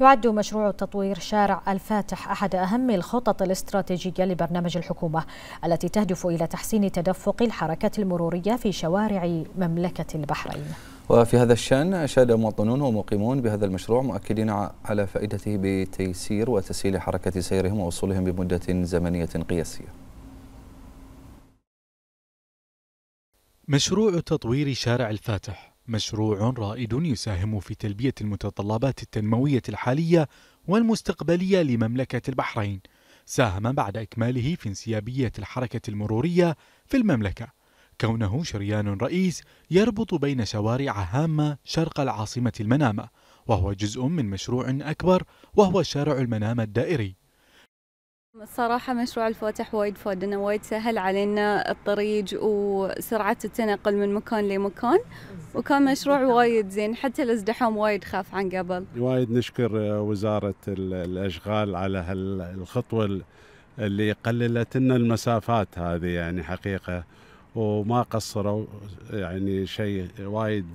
يعد مشروع تطوير شارع الفاتح أحد أهم الخطط الاستراتيجية لبرنامج الحكومة التي تهدف إلى تحسين تدفق الحركة المرورية في شوارع مملكة البحرين وفي هذا الشأن أشاد مواطنون ومقيمون بهذا المشروع مؤكدين على فائدته بتيسير وتسهيل حركة سيرهم ووصولهم بمدة زمنية قياسية مشروع تطوير شارع الفاتح مشروع رائد يساهم في تلبية المتطلبات التنموية الحالية والمستقبلية لمملكة البحرين ساهم بعد إكماله في انسيابية الحركة المرورية في المملكة كونه شريان رئيس يربط بين شوارع هامة شرق العاصمة المنامة وهو جزء من مشروع أكبر وهو شارع المنامة الدائري الصراحة مشروع الفاتح وايد فادنا وايد سهل علينا الطريق وسرعة التنقل من مكان لمكان وكان مشروع نعم. وايد زين حتى الازدحام وايد خاف عن قبل وايد نشكر وزارة الأشغال على هالخطوة اللي قللت لنا المسافات هذه يعني حقيقة وما قصروا يعني شيء وايد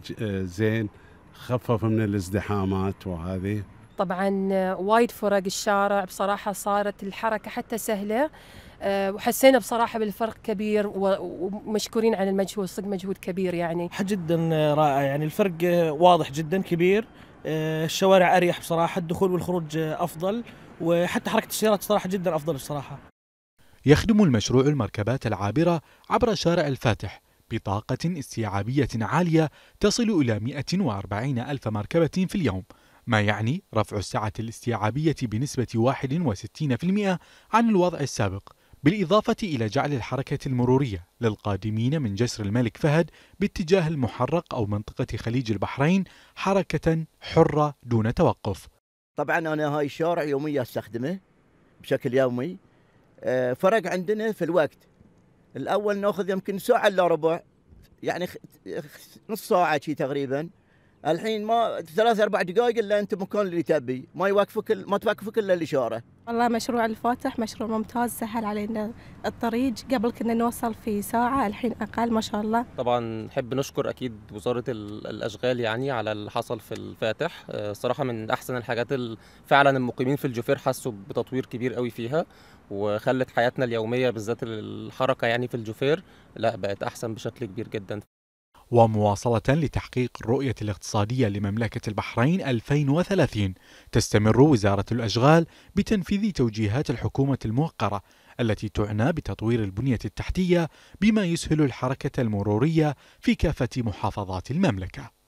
زين خفف من الازدحامات وهذه طبعا وايد فرق الشارع بصراحة صارت الحركة حتى سهلة آه، وحسينا بصراحة بالفرق كبير ومشكورين على المجهود صدق مجهود كبير يعني جدا رائع يعني الفرق واضح جدا كبير آه، الشوارع أريح بصراحة الدخول والخروج أفضل وحتى حركة السيارات صراحة جدا أفضل بصراحة يخدم المشروع المركبات العابرة عبر شارع الفاتح بطاقة استيعابية عالية تصل إلى 140 ألف مركبة في اليوم ما يعني رفع السعة الاستيعابية بنسبة 61% عن الوضع السابق بالإضافة إلى جعل الحركة المرورية للقادمين من جسر الملك فهد باتجاه المحرق أو منطقة خليج البحرين حركة حرة دون توقف طبعا أنا هاي الشارع يوميا أستخدمه بشكل يومي آه، فرق عندنا في الوقت الأول ناخذ يمكن ساعة إلا ربع يعني نص ساعة شي تقريبا الحين ما ثلاث اربع دقائق الا انت مكان اللي تبي ما يوقفك ما توقفك الا الاشاره والله مشروع الفاتح مشروع ممتاز سهل علينا الطريق قبل كنا نوصل في ساعه الحين اقل ما شاء الله طبعا نحب نشكر اكيد وزاره الاشغال يعني على اللي حصل في الفاتح الصراحه آه، من احسن الحاجات فعلا المقيمين في الجوفير حسوا بتطوير كبير قوي فيها وخلت حياتنا اليوميه بالذات الحركه يعني في الجوفير لا بقت احسن بشكل كبير جدا ومواصلة لتحقيق الرؤية الاقتصادية لمملكة البحرين 2030 تستمر وزارة الأشغال بتنفيذ توجيهات الحكومة الموقرة التي تعنى بتطوير البنية التحتية بما يسهل الحركة المرورية في كافة محافظات المملكة